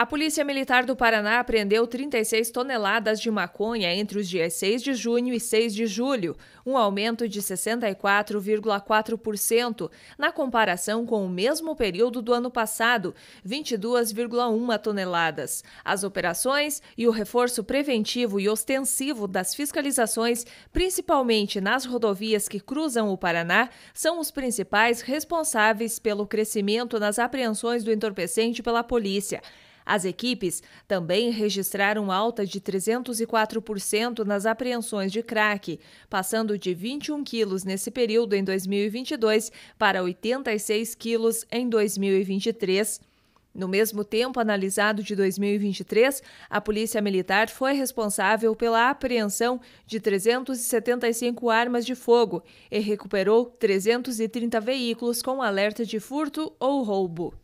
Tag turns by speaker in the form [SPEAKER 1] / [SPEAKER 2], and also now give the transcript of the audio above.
[SPEAKER 1] A Polícia Militar do Paraná apreendeu 36 toneladas de maconha entre os dias 6 de junho e 6 de julho, um aumento de 64,4% na comparação com o mesmo período do ano passado, 22,1 toneladas. As operações e o reforço preventivo e ostensivo das fiscalizações, principalmente nas rodovias que cruzam o Paraná, são os principais responsáveis pelo crescimento nas apreensões do entorpecente pela polícia. As equipes também registraram alta de 304% nas apreensões de crack, passando de 21 quilos nesse período em 2022 para 86 quilos em 2023. No mesmo tempo analisado de 2023, a Polícia Militar foi responsável pela apreensão de 375 armas de fogo e recuperou 330 veículos com alerta de furto ou roubo.